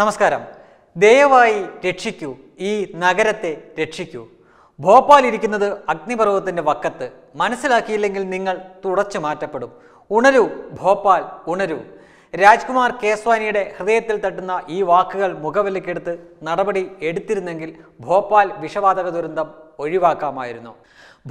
നമസ്കാരം ദയവായി രക്ഷിക്കൂ ഈ നഗരത്തെ രക്ഷിക്കൂ ഭോപ്പാൽ ഇരിക്കുന്നത് അഗ്നിപർവ്വതത്തിൻ്റെ വക്കത്ത് മനസ്സിലാക്കിയില്ലെങ്കിൽ നിങ്ങൾ തുടച്ചു മാറ്റപ്പെടും ഉണരൂ ഭോപ്പാൽ ഉണരൂ രാജ്കുമാർ കേസ്വാനിയുടെ ഹൃദയത്തിൽ തട്ടുന്ന ഈ വാക്കുകൾ മുഖവിലക്കെടുത്ത് നടപടി എടുത്തിരുന്നെങ്കിൽ ഭോപ്പാൽ വിഷവാതക ദുരന്തം ഒഴിവാക്കാമായിരുന്നു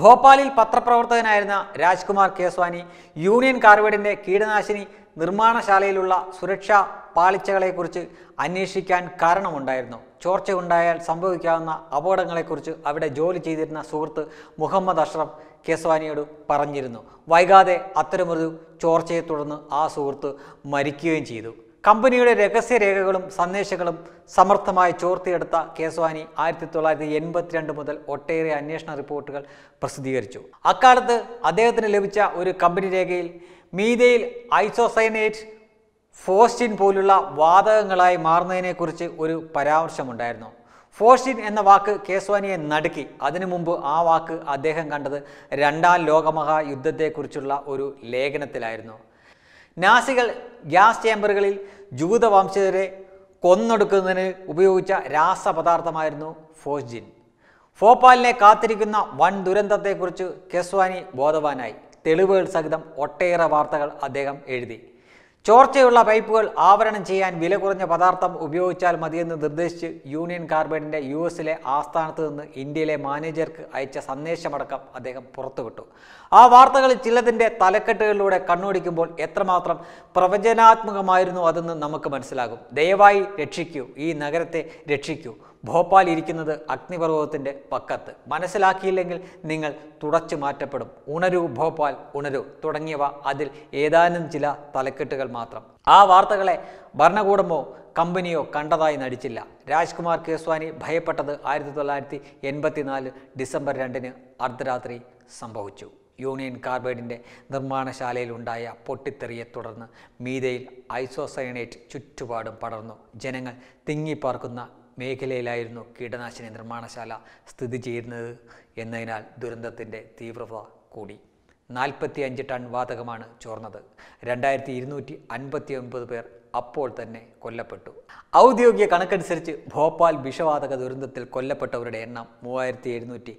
ഭോപ്പാലിൽ പത്രപ്രവർത്തകനായിരുന്ന രാജ്കുമാർ കേസ്വാനി യൂണിയൻ കാർവേഡിൻ്റെ കീടനാശിനി നിർമ്മാണശാലയിലുള്ള സുരക്ഷാ പാളിച്ചകളെക്കുറിച്ച് അന്വേഷിക്കാൻ കാരണമുണ്ടായിരുന്നു ചോർച്ചയുണ്ടായാൽ സംഭവിക്കാവുന്ന അപകടങ്ങളെക്കുറിച്ച് അവിടെ ജോലി ചെയ്തിരുന്ന സുഹൃത്ത് മുഹമ്മദ് അഷ്റഫ് കേസ്വാനിയോട് പറഞ്ഞിരുന്നു വൈകാതെ അത്തരമൊരു ചോർച്ചയെ തുടർന്ന് ആ സുഹൃത്ത് മരിക്കുകയും ചെയ്തു കമ്പനിയുടെ രഹസ്യരേഖകളും സന്ദേശങ്ങളും സമർത്ഥമായി ചോർത്തിയെടുത്ത കേസ്വാനി ആയിരത്തി തൊള്ളായിരത്തി എൺപത്തിരണ്ട് മുതൽ ഒട്ടേറെ അന്വേഷണ റിപ്പോർട്ടുകൾ പ്രസിദ്ധീകരിച്ചു അക്കാലത്ത് അദ്ദേഹത്തിന് ലഭിച്ച ഒരു കമ്പനി രേഖയിൽ മീതയിൽ ഐസോസൈനേറ്റ് ഫോസ്റ്റിൻ പോലുള്ള വാതകങ്ങളായി മാറുന്നതിനെക്കുറിച്ച് ഒരു പരാമർശമുണ്ടായിരുന്നു ഫോസ്റ്റിൻ എന്ന വാക്ക് കേസ്വാനിയെ നടുക്കി അതിനു മുമ്പ് ആ വാക്ക് അദ്ദേഹം കണ്ടത് രണ്ടാം ലോകമഹായുദ്ധത്തെക്കുറിച്ചുള്ള ഒരു ലേഖനത്തിലായിരുന്നു നാസികൾ ഗ്യാസ് ചേംബറുകളിൽ ജൂതവംശജരെ കൊന്നൊടുക്കുന്നതിന് ഉപയോഗിച്ച രാസപദാർത്ഥമായിരുന്നു ഫോസ്ജിൻ ഫോപ്പാലിനെ കാത്തിരിക്കുന്ന വൻ ദുരന്തത്തെക്കുറിച്ച് കെസ്വാനി ബോധവാനായി തെളിവുകൾ സഹിതം ഒട്ടേറെ വാർത്തകൾ അദ്ദേഹം എഴുതി ചോർച്ചയുള്ള പൈപ്പുകൾ ആവരണം ചെയ്യാൻ വില കുറഞ്ഞ പദാർത്ഥം ഉപയോഗിച്ചാൽ മതിയെന്ന് നിർദ്ദേശിച്ച് യൂണിയൻ കാർബൈഡിൻ്റെ യു എസിലെ ആസ്ഥാനത്ത് നിന്ന് ഇന്ത്യയിലെ മാനേജർക്ക് അയച്ച സന്ദേശമടക്കം അദ്ദേഹം പുറത്തുവിട്ടു ആ വാർത്തകളിൽ ചിലതിൻ്റെ തലക്കെട്ടുകളിലൂടെ കണ്ണോടിക്കുമ്പോൾ എത്രമാത്രം പ്രവചനാത്മകമായിരുന്നു അതെന്ന് നമുക്ക് മനസ്സിലാകും ദയവായി രക്ഷിക്കൂ ഈ നഗരത്തെ രക്ഷിക്കൂ ഭോപ്പാൽ ഇരിക്കുന്നത് അഗ്നിപർവ്വതത്തിൻ്റെ പക്കത്ത് മനസ്സിലാക്കിയില്ലെങ്കിൽ നിങ്ങൾ തുടച്ചു മാറ്റപ്പെടും ഉണരൂ ഭോപ്പാൽ ഉണരൂ തുടങ്ങിയവ അതിൽ ഏതാനും ചില തലക്കെട്ടുകൾ മാത്രം ആ വാർത്തകളെ ഭരണകൂടമോ കമ്പനിയോ കണ്ടതായി നടിച്ചില്ല രാജ്കുമാർ കേസ്വാനി ഭയപ്പെട്ടത് ആയിരത്തി തൊള്ളായിരത്തി എൺപത്തിനാല് ഡിസംബർ രണ്ടിന് അർദ്ധരാത്രി സംഭവിച്ചു യൂണിയൻ കാർബൈഡിൻ്റെ നിർമ്മാണശാലയിലുണ്ടായ പൊട്ടിത്തെറിയെ തുടർന്ന് മീതയിൽ ഐസോസയനേറ്റ് ചുറ്റുപാടും പടർന്നു ജനങ്ങൾ തിങ്ങിപ്പാർക്കുന്ന മേഖലയിലായിരുന്നു കീടനാശിനി നിർമ്മാണശാല സ്ഥിതി ചെയ്യുന്നത് എന്നതിനാൽ ദുരന്തത്തിൻ്റെ തീവ്രത കൂടി നാൽപ്പത്തി അഞ്ച് ടൺ വാതകമാണ് ചോർന്നത് രണ്ടായിരത്തി ഇരുന്നൂറ്റി അൻപത്തി ഒൻപത് പേർ അപ്പോൾ തന്നെ കൊല്ലപ്പെട്ടു ഔദ്യോഗിക കണക്കനുസരിച്ച് ഭോപ്പാൽ വിഷവാതക ദുരന്തത്തിൽ കൊല്ലപ്പെട്ടവരുടെ എണ്ണം മൂവായിരത്തി എഴുന്നൂറ്റി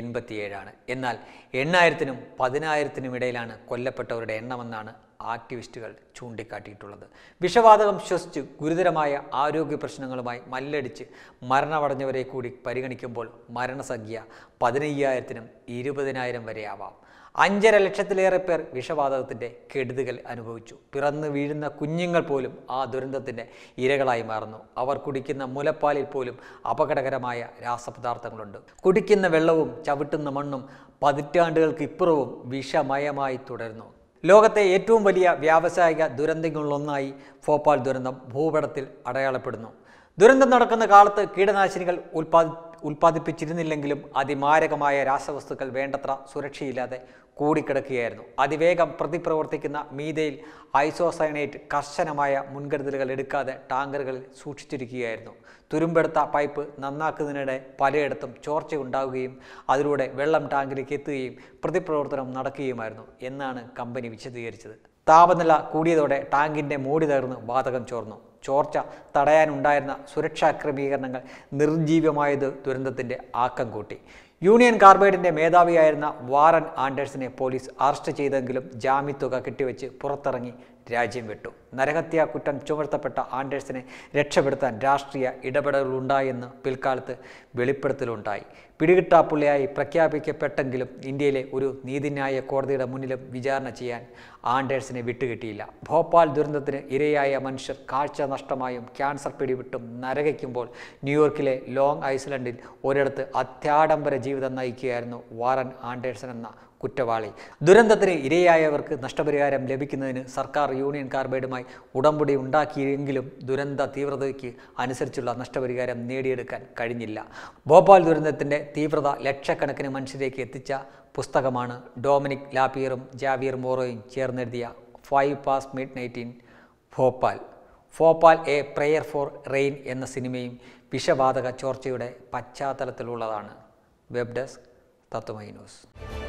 എൺപത്തിയേഴാണ് എന്നാൽ എണ്ണായിരത്തിനും പതിനായിരത്തിനും ഇടയിലാണ് കൊല്ലപ്പെട്ടവരുടെ എണ്ണമെന്നാണ് ആക്ടിവിസ്റ്റുകൾ ചൂണ്ടിക്കാട്ടിയിട്ടുള്ളത് വിഷവാതകം ശ്വസിച്ച് ഗുരുതരമായ ആരോഗ്യ പ്രശ്നങ്ങളുമായി മല്ലടിച്ച് മരണമടഞ്ഞവരെ കൂടി പരിഗണിക്കുമ്പോൾ മരണസംഖ്യ പതിനയ്യായിരത്തിനും ഇരുപതിനായിരം വരെയാവാം അഞ്ചര ലക്ഷത്തിലേറെ പേർ വിഷവാതകത്തിൻ്റെ കെടുതികൾ അനുഭവിച്ചു പിറന്നു വീഴുന്ന കുഞ്ഞുങ്ങൾ പോലും ആ ദുരന്തത്തിൻ്റെ ഇരകളായി മാറുന്നു അവർ കുടിക്കുന്ന മുലപ്പാലിൽ പോലും അപകടകരമായ രാസപദാർത്ഥങ്ങളുണ്ട് കുടിക്കുന്ന വെള്ളവും ചവിട്ടുന്ന മണ്ണും പതിറ്റാണ്ടുകൾക്ക് ഇപ്പുറവും വിഷമയമായി തുടരുന്നു ലോകത്തെ ഏറ്റവും വലിയ വ്യാവസായിക ദുരന്തങ്ങളിലൊന്നായി ഭോപ്പാൽ ദുരന്തം ഭൂപടത്തിൽ അടയാളപ്പെടുന്നു ദുരന്തം നടക്കുന്ന കാലത്ത് കീടനാശിനികൾ ഉൽപ്പാദി ഉൽപ്പാദിപ്പിച്ചിരുന്നില്ലെങ്കിലും അതിമാരകമായ രാസവസ്തുക്കൾ വേണ്ടത്ര സുരക്ഷയില്ലാതെ കൂടിക്കിടക്കുകയായിരുന്നു അതിവേഗം പ്രതിപ്രവർത്തിക്കുന്ന മീതയിൽ ഐസോസൈനേറ്റ് കർശനമായ മുൻകരുതലുകൾ എടുക്കാതെ ടാങ്കറുകളിൽ സൂക്ഷിച്ചിരിക്കുകയായിരുന്നു തുരുമ്പെടുത്ത പൈപ്പ് നന്നാക്കുന്നതിനിടെ പലയിടത്തും ചോർച്ചയുണ്ടാവുകയും അതിലൂടെ വെള്ളം ടാങ്കിലേക്ക് എത്തുകയും പ്രതിപ്രവർത്തനം നടക്കുകയുമായിരുന്നു എന്നാണ് കമ്പനി വിശദീകരിച്ചത് താപനില കൂടിയതോടെ ടാങ്കിൻ്റെ മൂടി തകർന്ന് വാതകം ചോർന്നു ചോർച്ച തടയാനുണ്ടായിരുന്ന സുരക്ഷാ ക്രമീകരണങ്ങൾ നിർജീവമായത് ദുരന്തത്തിൻ്റെ ആക്കം കൂട്ടി യൂണിയൻ കാർബൈഡിന്റെ മേധാവിയായിരുന്ന വാറൻ ആൻഡേഴ്സിനെ പോലീസ് അറസ്റ്റ് ചെയ്തെങ്കിലും ജാമ്യത്തുക കെട്ടിവെച്ച് പുറത്തിറങ്ങി രാജ്യം വിട്ടു നരഹത്യാ കുറ്റം ചുമർത്തപ്പെട്ട ആൻഡേഴ്സിനെ രക്ഷപ്പെടുത്താൻ രാഷ്ട്രീയ ഇടപെടലുണ്ടായെന്ന് പിൽക്കാലത്ത് വെളിപ്പെടുത്തലുണ്ടായി പിടികിട്ടാപ്പുള്ളിയായി പ്രഖ്യാപിക്കപ്പെട്ടെങ്കിലും ഇന്ത്യയിലെ ഒരു നീതിന്യായ കോടതിയുടെ മുന്നിലും വിചാരണ ചെയ്യാൻ ആൻഡേഴ്സിനെ വിട്ടുകിട്ടിയില്ല ഭോപ്പാൽ ദുരന്തത്തിന് ഇരയായ മനുഷ്യർ കാഴ്ച നഷ്ടമായും ക്യാൻസർ പിടിവിട്ടും നരകയ്ക്കുമ്പോൾ ന്യൂയോർക്കിലെ ലോങ് ഐസ്ലൻഡിൽ ഒരിടത്ത് അത്യാഡംബര ജീവിതം നയിക്കുകയായിരുന്നു വാറൻ ആൻഡേഴ്സൺ എന്ന കുറ്റവാളി ദുരന്തത്തിന് ഇരയായവർക്ക് നഷ്ടപരിഹാരം ലഭിക്കുന്നതിന് സർക്കാർ യൂണിയൻ കാർബൈഡുമായി ഉടമ്പടി ഉണ്ടാക്കിയെങ്കിലും ദുരന്ത തീവ്രതയ്ക്ക് അനുസരിച്ചുള്ള നഷ്ടപരിഹാരം നേടിയെടുക്കാൻ കഴിഞ്ഞില്ല ഭോപ്പാൽ ദുരന്തത്തിൻ്റെ തീവ്രത ലക്ഷക്കണക്കിന് മനുഷ്യരേക്ക് എത്തിച്ച പുസ്തകമാണ് ഡോമിനിക് ലാപിയറും ജാവിയർ മോറോയും ചേർന്നെഴുതിയ five past mid night in Bhopal Bhopal a prayer for rain എന്ന സിനിമയും വിഷവാതക ചോർച്ചയുടെ പശ്ചാത്തലത്തിലുള്ളതാണ് വെബ് ഡെസ്ക് തത്വമൈ ന്യൂസ്